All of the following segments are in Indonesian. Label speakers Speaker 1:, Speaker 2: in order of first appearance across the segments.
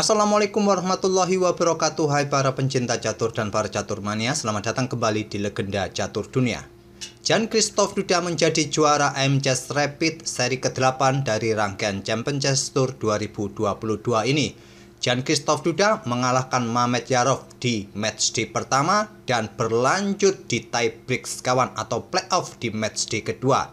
Speaker 1: Assalamualaikum warahmatullahi wabarakatuh Hai para pencinta catur dan para catur mania Selamat datang kembali di Legenda Catur Dunia Jan Christoph Duda menjadi juara AM Chess Rapid seri ke-8 dari rangkaian Champion Chess Tour 2022 ini Jan Christoph Duda mengalahkan Mamet Yarov di match di pertama dan berlanjut di tie break sekawan atau playoff di match di kedua.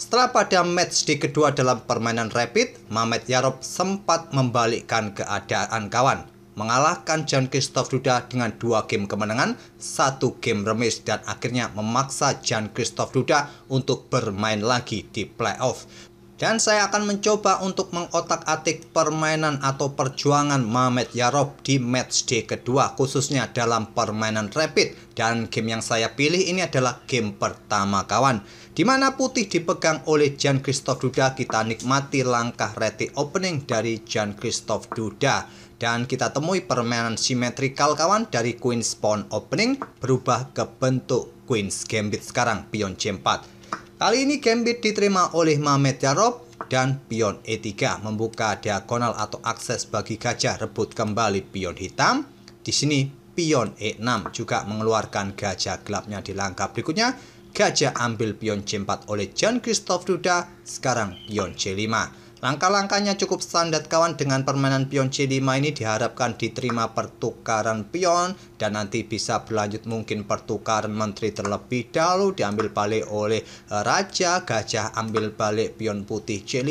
Speaker 1: Setelah pada match di kedua dalam permainan rapid, Mamet Yarob sempat membalikkan keadaan kawan, mengalahkan John Christoph Duda dengan dua game kemenangan, satu game remis dan akhirnya memaksa John Christoph Duda untuk bermain lagi di playoff. Dan saya akan mencoba untuk mengotak-atik permainan atau perjuangan Mamet Yarob di match day kedua khususnya dalam permainan rapid. Dan game yang saya pilih ini adalah game pertama kawan. di mana putih dipegang oleh Jan Christophe Duda kita nikmati langkah reti opening dari Jan Christophe Duda dan kita temui permainan simetrikal kawan dari Queen's Pawn opening berubah ke bentuk Queen's Gambit sekarang pion C4 Kali ini gambit diterima oleh Mamet Yarob dan pion E3 membuka diagonal atau akses bagi gajah rebut kembali pion hitam. Di sini pion E6 juga mengeluarkan gajah gelapnya di langkah berikutnya. Gajah ambil pion C4 oleh John christophe Duda, sekarang pion C5. Langkah-langkahnya cukup standar kawan dengan permainan pion C5 ini diharapkan diterima pertukaran pion dan nanti bisa berlanjut mungkin pertukaran menteri terlebih dahulu diambil balik oleh eh, raja, gajah ambil balik pion putih C5.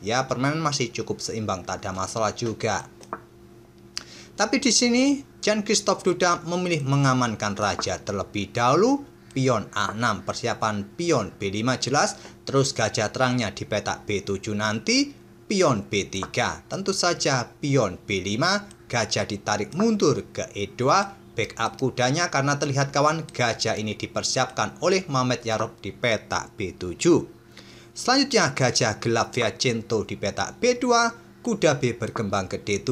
Speaker 1: Ya, permainan masih cukup seimbang, tak ada masalah juga. Tapi di sini Jean Christophe Duda memilih mengamankan raja terlebih dahulu pion A6 persiapan pion B5 jelas, terus gajah terangnya di petak B7 nanti, pion B3, tentu saja pion B5, gajah ditarik mundur ke E2, backup kudanya karena terlihat kawan gajah ini dipersiapkan oleh Mamet Yarob di petak B7. Selanjutnya gajah gelap via cinto di petak B2, kuda B berkembang ke D7,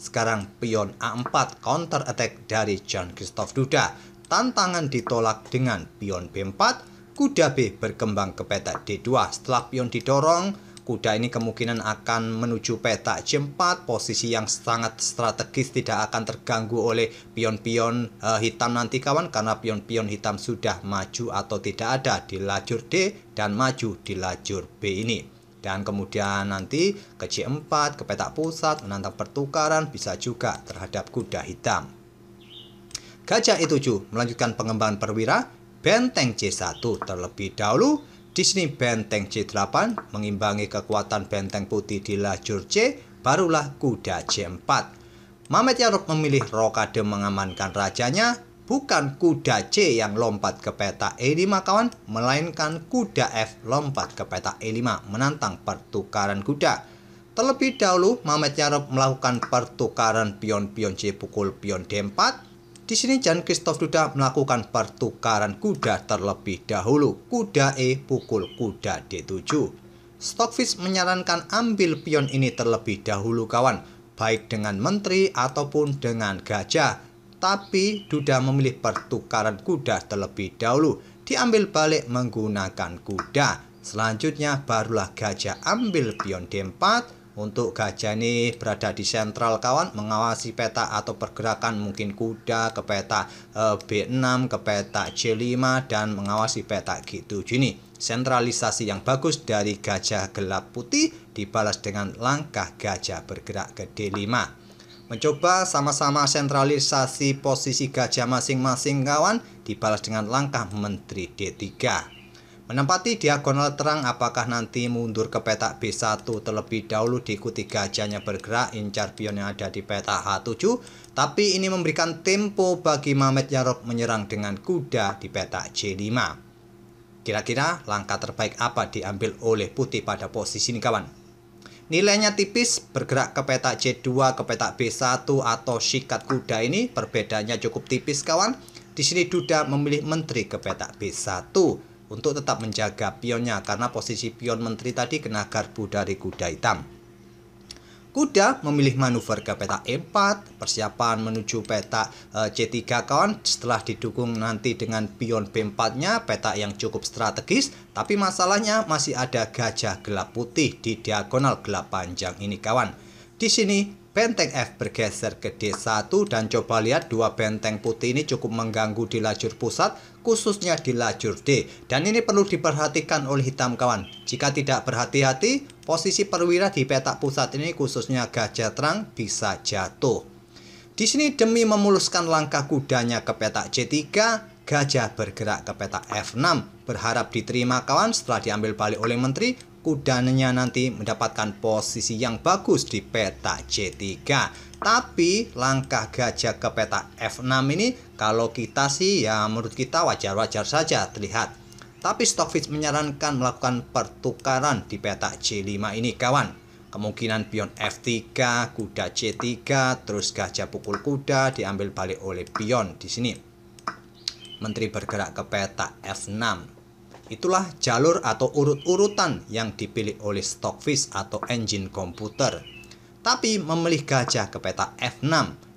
Speaker 1: sekarang pion A4 counter attack dari John Christoph Duda tantangan ditolak dengan pion B4, kuda B berkembang ke petak D2. Setelah pion didorong, kuda ini kemungkinan akan menuju petak C4, posisi yang sangat strategis tidak akan terganggu oleh pion-pion eh, hitam nanti kawan karena pion-pion hitam sudah maju atau tidak ada di lajur D dan maju di lajur B ini dan kemudian nanti ke C4, ke petak pusat, menantang pertukaran, bisa juga terhadap kuda hitam. Gajah E7 melanjutkan pengembangan perwira benteng C1 terlebih dahulu. Di sini benteng C8 mengimbangi kekuatan benteng putih di lajur C, barulah kuda C4. Mamet Yaruk memilih Rokade mengamankan rajanya, bukan kuda C yang lompat ke peta E5 kawan, melainkan kuda F lompat ke peta E5 menantang pertukaran kuda. Terlebih dahulu Mamet Yarok melakukan pertukaran pion-pion C pukul pion D4, di sini Jan Christoph Duda melakukan pertukaran kuda terlebih dahulu. Kuda E pukul kuda D7. Stockfish menyarankan ambil pion ini terlebih dahulu kawan, baik dengan menteri ataupun dengan gajah. Tapi Duda memilih pertukaran kuda terlebih dahulu, diambil balik menggunakan kuda. Selanjutnya barulah gajah ambil pion D4, untuk gajah ini berada di sentral kawan mengawasi peta atau pergerakan mungkin kuda ke peta eh, B6 ke peta C5 dan mengawasi peta G7 ini. Sentralisasi yang bagus dari gajah gelap putih dibalas dengan langkah gajah bergerak ke D5. Mencoba sama-sama sentralisasi posisi gajah masing-masing kawan dibalas dengan langkah menteri D3. Menempati diagonal terang apakah nanti mundur ke petak B1 terlebih dahulu diikuti gajahnya bergerak incar pion yang ada di petak H7 tapi ini memberikan tempo bagi Mamet Yarok menyerang dengan kuda di petak C 5 Kira-kira langkah terbaik apa diambil oleh putih pada posisi ini kawan? Nilainya tipis bergerak ke petak C2 ke petak B1 atau sikat kuda ini perbedaannya cukup tipis kawan. Di sini Duda memilih menteri ke petak B1 untuk tetap menjaga pionnya karena posisi pion menteri tadi kena garpu dari kuda hitam. Kuda memilih manuver ke peta E4, persiapan menuju peta eh, C3 kawan setelah didukung nanti dengan pion B4-nya, peta yang cukup strategis, tapi masalahnya masih ada gajah gelap putih di diagonal gelap panjang ini kawan. Di sini Benteng F bergeser ke D1 dan coba lihat dua benteng putih ini cukup mengganggu di lajur pusat khususnya di lajur D dan ini perlu diperhatikan oleh hitam kawan jika tidak berhati-hati posisi perwira di petak pusat ini khususnya gajah terang bisa jatuh di sini demi memuluskan langkah kudanya ke petak C3 gajah bergerak ke petak F6 berharap diterima kawan setelah diambil balik oleh menteri kudanya nanti mendapatkan posisi yang bagus di peta C3 tapi langkah gajah ke peta F6 ini kalau kita sih ya menurut kita wajar-wajar saja terlihat tapi Stockfish menyarankan melakukan pertukaran di peta C5 ini kawan kemungkinan pion F3, kuda C3, terus gajah pukul kuda diambil balik oleh pion di sini menteri bergerak ke peta F6 Itulah jalur atau urut-urutan yang dipilih oleh Stockfish atau engine komputer. Tapi memilih gajah ke peta F6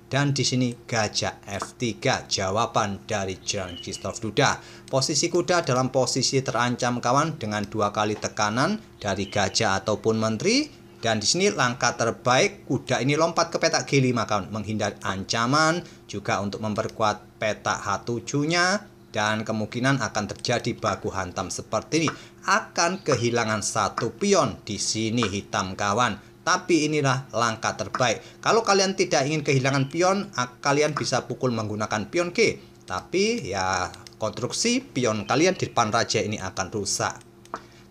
Speaker 1: dan di sini gajah F3 jawaban dari Jean Christophe Duda. Posisi kuda dalam posisi terancam kawan dengan dua kali tekanan dari gajah ataupun menteri dan di sini langkah terbaik kuda ini lompat ke petak G5 kawan menghindari ancaman juga untuk memperkuat petak H7-nya dan kemungkinan akan terjadi baku hantam seperti ini akan kehilangan satu pion di sini hitam kawan tapi inilah langkah terbaik kalau kalian tidak ingin kehilangan pion kalian bisa pukul menggunakan pion G tapi ya konstruksi pion kalian di depan raja ini akan rusak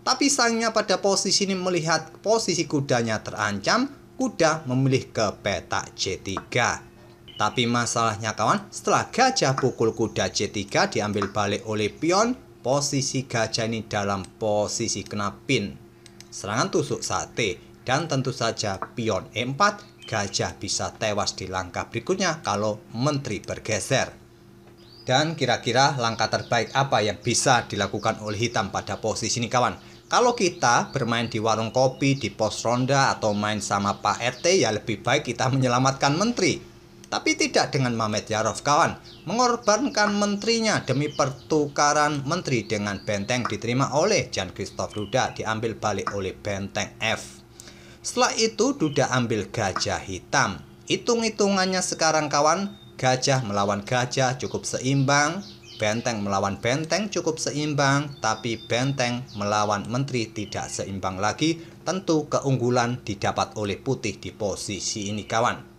Speaker 1: tapi sayangnya pada posisi ini melihat posisi kudanya terancam kuda memilih ke petak C3 tapi masalahnya kawan, setelah gajah pukul kuda C3 diambil balik oleh pion, posisi gajah ini dalam posisi kena pin. Serangan tusuk sate, dan tentu saja pion E4 gajah bisa tewas di langkah berikutnya kalau menteri bergeser. Dan kira-kira langkah terbaik apa yang bisa dilakukan oleh hitam pada posisi ini kawan? Kalau kita bermain di warung kopi, di pos ronda, atau main sama Pak RT ya lebih baik kita menyelamatkan menteri. Tapi tidak dengan Mamet Yarov kawan, mengorbankan menterinya demi pertukaran menteri dengan benteng diterima oleh Jan Christophe Duda diambil balik oleh benteng F. Setelah itu Duda ambil gajah hitam. Hitung-hitungannya sekarang kawan, gajah melawan gajah cukup seimbang, benteng melawan benteng cukup seimbang, tapi benteng melawan menteri tidak seimbang lagi. Tentu keunggulan didapat oleh putih di posisi ini kawan.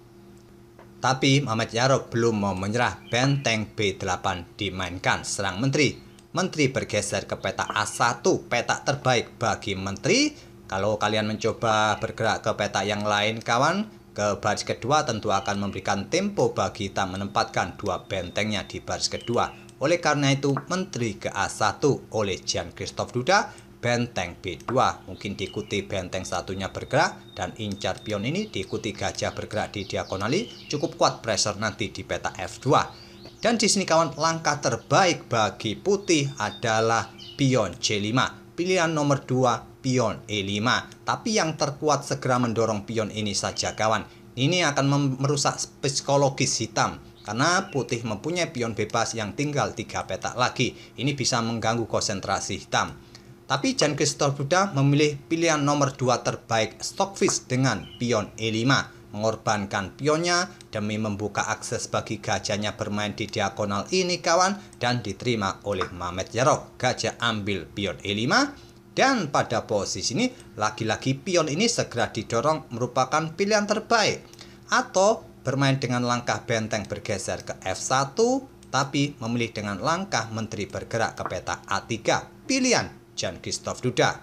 Speaker 1: Tapi Muhammad Yarok belum mau menyerah benteng B8 dimainkan serang menteri. Menteri bergeser ke peta A1, peta terbaik bagi menteri. Kalau kalian mencoba bergerak ke peta yang lain kawan, ke baris kedua tentu akan memberikan tempo bagi kita menempatkan dua bentengnya di baris kedua. Oleh karena itu, menteri ke A1 oleh Jean Christophe Duda benteng B2. Mungkin diikuti benteng satunya bergerak dan incar pion ini diikuti gajah bergerak di diagonali cukup kuat pressure nanti di peta F2. Dan di sini kawan langkah terbaik bagi putih adalah pion C5 pilihan nomor 2 pion E5. Tapi yang terkuat segera mendorong pion ini saja kawan. Ini akan merusak psikologis hitam karena putih mempunyai pion bebas yang tinggal tiga petak lagi. Ini bisa mengganggu konsentrasi hitam. Tapi Jan Christopher Buda memilih pilihan nomor 2 terbaik Stockfish dengan pion E5 mengorbankan pionnya demi membuka akses bagi gajahnya bermain di diagonal ini kawan dan diterima oleh Mamet Jarok. Gajah ambil pion E5 dan pada posisi ini lagi-lagi pion ini segera didorong merupakan pilihan terbaik atau bermain dengan langkah benteng bergeser ke F1 tapi memilih dengan langkah menteri bergerak ke peta A3. Pilihan Jan christophe Duda.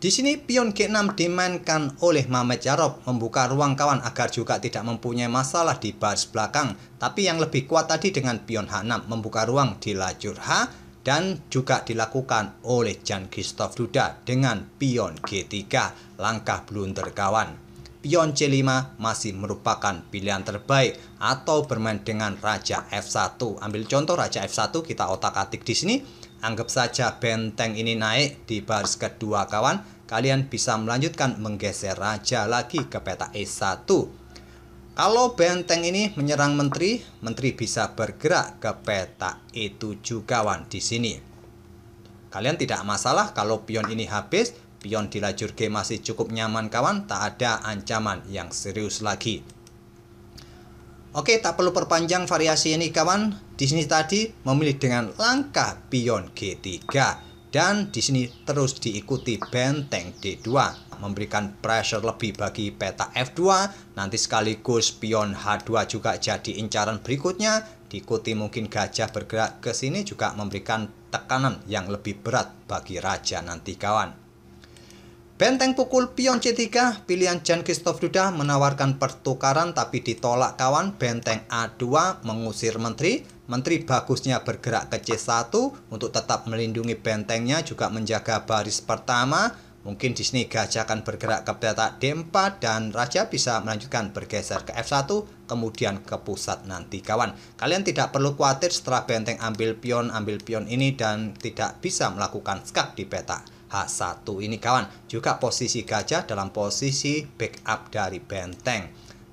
Speaker 1: Di sini pion G6 dimainkan oleh Mamet Jarop membuka ruang kawan agar juga tidak mempunyai masalah di baris belakang, tapi yang lebih kuat tadi dengan pion H6 membuka ruang di lajur H dan juga dilakukan oleh Jan christophe Duda dengan pion G3, langkah blunder kawan pion C5 masih merupakan pilihan terbaik atau bermain dengan raja F1. Ambil contoh raja F1 kita otak-atik di sini Anggap saja benteng ini naik di baris kedua kawan, kalian bisa melanjutkan menggeser raja lagi ke peta E1. Kalau benteng ini menyerang menteri, menteri bisa bergerak ke peta E7 kawan di sini. Kalian tidak masalah kalau pion ini habis, pion di lajur G masih cukup nyaman kawan, tak ada ancaman yang serius lagi. Oke, tak perlu perpanjang variasi ini kawan. Di sini tadi memilih dengan langkah pion G3 dan di sini terus diikuti benteng D2 memberikan pressure lebih bagi peta F2 nanti sekaligus pion H2 juga jadi incaran berikutnya diikuti mungkin gajah bergerak ke sini juga memberikan tekanan yang lebih berat bagi raja nanti kawan Benteng pukul pion C3, pilihan Jan Christophe Duda menawarkan pertukaran tapi ditolak kawan Benteng A2 mengusir menteri, menteri bagusnya bergerak ke C1 untuk tetap melindungi bentengnya juga menjaga baris pertama. Mungkin di sini gajah akan bergerak ke petak D4 dan raja bisa melanjutkan bergeser ke F1 kemudian ke pusat nanti kawan. Kalian tidak perlu khawatir setelah benteng ambil pion ambil pion ini dan tidak bisa melakukan skak di petak H1 ini kawan juga posisi gajah dalam posisi backup dari benteng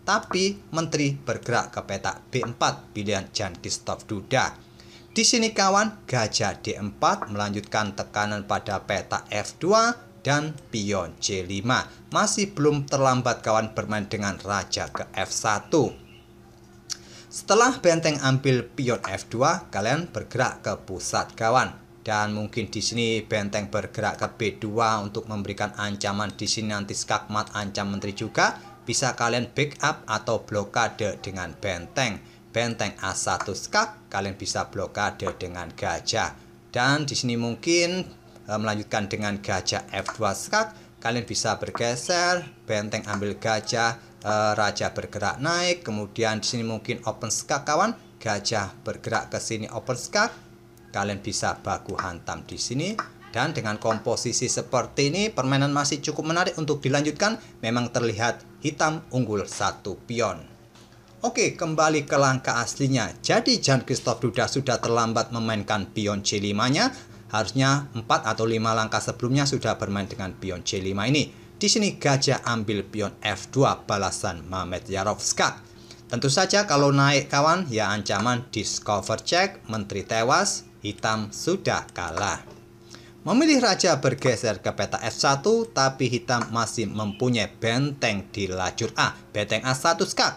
Speaker 1: tapi menteri bergerak ke petak B4 pilihan Jan Christoph Duda di sini kawan gajah D4 melanjutkan tekanan pada petak F2 dan pion C5 masih belum terlambat kawan bermain dengan raja ke F1 setelah benteng ambil pion F2 kalian bergerak ke pusat kawan dan mungkin di sini benteng bergerak ke B2 untuk memberikan ancaman di sini nanti skakmat ancam menteri juga bisa kalian backup atau blokade dengan benteng benteng A1 skak kalian bisa blokade dengan gajah dan di sini mungkin e, melanjutkan dengan gajah F2 skak kalian bisa bergeser benteng ambil gajah e, raja bergerak naik kemudian di sini mungkin open skak kawan gajah bergerak ke sini open skak Kalian bisa baku hantam di sini dan dengan komposisi seperti ini permainan masih cukup menarik untuk dilanjutkan memang terlihat hitam unggul satu pion. Oke kembali ke langkah aslinya jadi Jan Christoph Duda sudah terlambat memainkan pion C5 nya harusnya 4 atau 5 langkah sebelumnya sudah bermain dengan pion C5 ini. Di sini gajah ambil pion F2 balasan Mamet Yarovska. Tentu saja kalau naik kawan ya ancaman discover check, menteri tewas, hitam sudah kalah. Memilih raja bergeser ke peta F1 tapi hitam masih mempunyai benteng di lajur A, benteng A1 skak.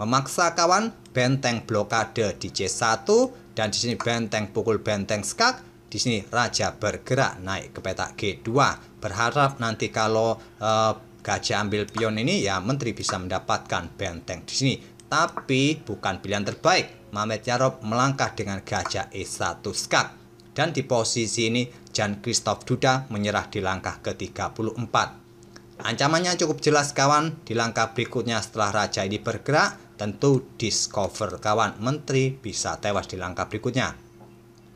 Speaker 1: Memaksa kawan benteng blokade di C1 dan di sini benteng pukul benteng skak di sini raja bergerak naik ke peta G2 berharap nanti kalau e, gajah ambil pion ini ya menteri bisa mendapatkan benteng di sini tapi bukan pilihan terbaik Mamet Yarop melangkah dengan gajah E1 skak. Dan di posisi ini, Jan Christoph Duda menyerah di langkah ke-34. Ancamannya cukup jelas kawan, di langkah berikutnya setelah raja ini bergerak, tentu discover kawan, menteri bisa tewas di langkah berikutnya.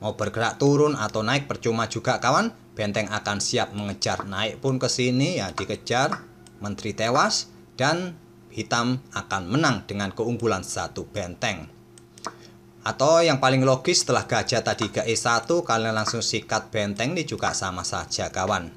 Speaker 1: Mau bergerak turun atau naik percuma juga kawan, benteng akan siap mengejar naik pun ke sini ya dikejar, menteri tewas, dan hitam akan menang dengan keunggulan satu benteng. Atau yang paling logis setelah gajah tadi ke E1 kalian langsung sikat benteng ini juga sama saja kawan.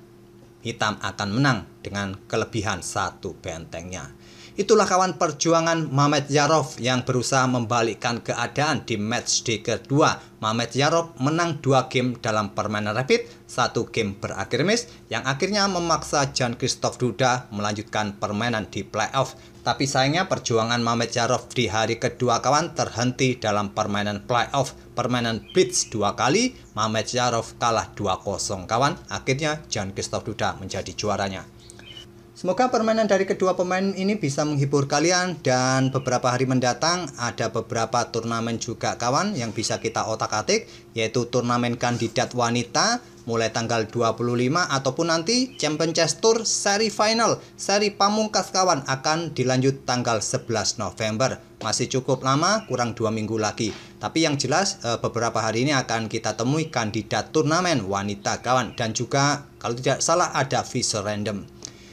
Speaker 1: Hitam akan menang dengan kelebihan satu bentengnya. Itulah kawan perjuangan Mamet Yarov yang berusaha membalikkan keadaan di match day kedua. Mamet Yarov menang dua game dalam permainan rapid, satu game berakhir miss yang akhirnya memaksa Jan Christoph Duda melanjutkan permainan di playoff. Tapi sayangnya perjuangan Mamet Yarov di hari kedua kawan terhenti dalam permainan playoff. Permainan blitz dua kali, Mamet Yarov kalah 2-0 kawan. Akhirnya Jan Christoph Duda menjadi juaranya. Semoga permainan dari kedua pemain ini bisa menghibur kalian dan beberapa hari mendatang ada beberapa turnamen juga kawan yang bisa kita otak-atik yaitu turnamen kandidat wanita mulai tanggal 25 ataupun nanti Champion Chess Tour seri final seri pamungkas kawan akan dilanjut tanggal 11 November masih cukup lama kurang dua minggu lagi tapi yang jelas eh, beberapa hari ini akan kita temui kandidat turnamen wanita kawan dan juga kalau tidak salah ada visa random